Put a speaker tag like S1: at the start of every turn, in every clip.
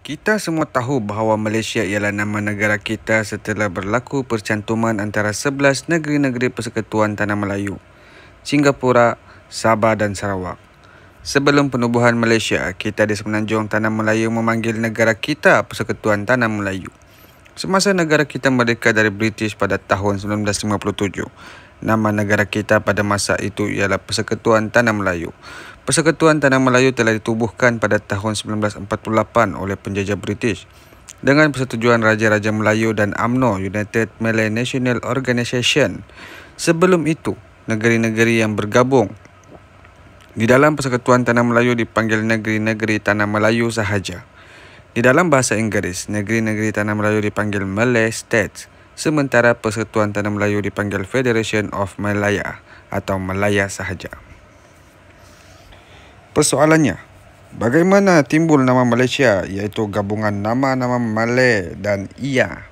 S1: Kita semua tahu bahawa Malaysia ialah nama negara kita setelah berlaku percantuman antara 11 negeri-negeri Persekutuan Tanah Melayu, Singapura, Sabah dan Sarawak. Sebelum penubuhan Malaysia, kita di Semenanjung Tanah Melayu memanggil negara kita Persekutuan Tanah Melayu. Semasa negara kita merdeka dari British pada tahun 1957, nama negara kita pada masa itu ialah Persekutuan Tanah Melayu. Persekutuan Tanah Melayu telah ditubuhkan pada tahun 1948 oleh penjajah British dengan persetujuan Raja-Raja Melayu dan AMNO United Malay National Organisation. Sebelum itu, negeri-negeri yang bergabung di dalam Persekutuan Tanah Melayu dipanggil negeri-negeri Tanah Melayu sahaja. Di dalam bahasa Inggeris, negeri-negeri Tanah Melayu dipanggil Malay States sementara Persatuan Tanah Melayu dipanggil Federation of Malaya atau Malaya sahaja. Persoalannya, bagaimana timbul nama Malaysia iaitu gabungan nama-nama Malay dan Ia?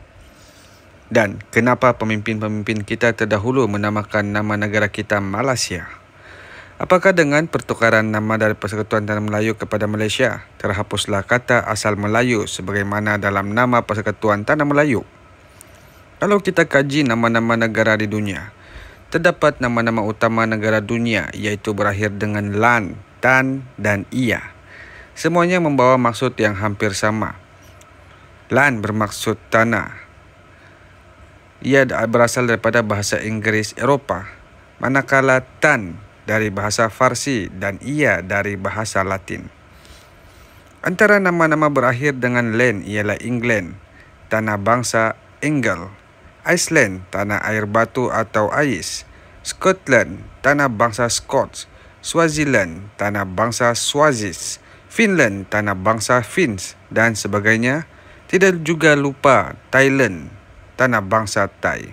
S1: Dan kenapa pemimpin-pemimpin kita terdahulu menamakan nama negara kita Malaysia? Apakah dengan pertukaran nama dari Persekutuan Tanah Melayu kepada Malaysia terhapuslah kata asal Melayu sebagaimana dalam nama Persekutuan Tanah Melayu? Kalau kita kaji nama-nama negara di dunia, terdapat nama-nama utama negara dunia iaitu berakhir dengan LAN, TAN dan IA. Semuanya membawa maksud yang hampir sama. LAN bermaksud tanah. Ia berasal daripada bahasa Inggeris Eropah. Manakala TAN dari bahasa Farsi dan IA dari bahasa Latin. Antara nama-nama berakhir dengan LAN ialah England, tanah bangsa, Engel, Iceland, tanah air batu atau ais. Scotland, tanah bangsa Scots. Swaziland, tanah bangsa Swazis. Finland, tanah bangsa Finns dan sebagainya. Tidak juga lupa Thailand, tanah bangsa Thai.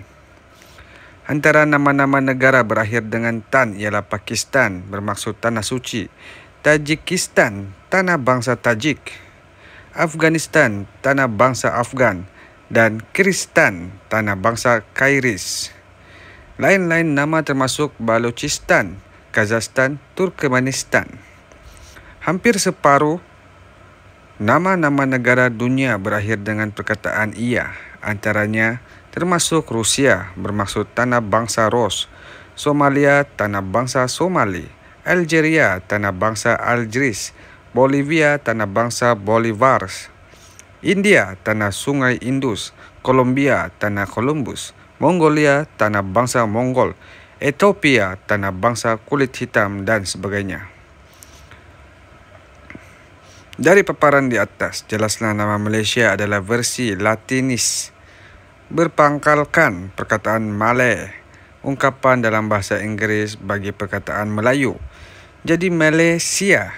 S1: Antara nama-nama negara berakhir dengan Tan ialah Pakistan bermaksud tanah suci. Tajikistan, tanah bangsa Tajik. Afghanistan, tanah bangsa Afgan dan Kristan tanah bangsa Kairis. Lain-lain nama termasuk Balochistan, Kazakhstan, Turkmenistan. Hampir separuh nama-nama negara dunia berakhir dengan perkataan ia, antaranya termasuk Rusia bermaksud tanah bangsa Rus, Somalia tanah bangsa Somali, Algeria tanah bangsa Algeris, Bolivia tanah bangsa Bolivars, India, tanah sungai Indus. Kolombia tanah Columbus. Mongolia, tanah bangsa Mongol. Ethiopia, tanah bangsa kulit hitam dan sebagainya. Dari paparan di atas, jelaslah nama Malaysia adalah versi Latinis. Berpangkalkan perkataan Malay, ungkapan dalam bahasa Inggeris bagi perkataan Melayu. Jadi Malaysia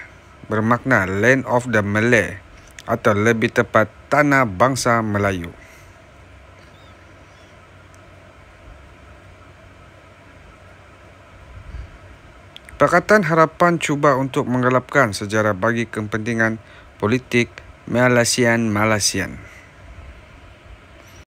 S1: bermakna land of the Malay atau lebih tepat tanah bangsa Melayu. Pakatan Harapan cuba untuk menggelapkan sejarah bagi kepentingan politik Malaysian-Malaysian. malaysian malaysian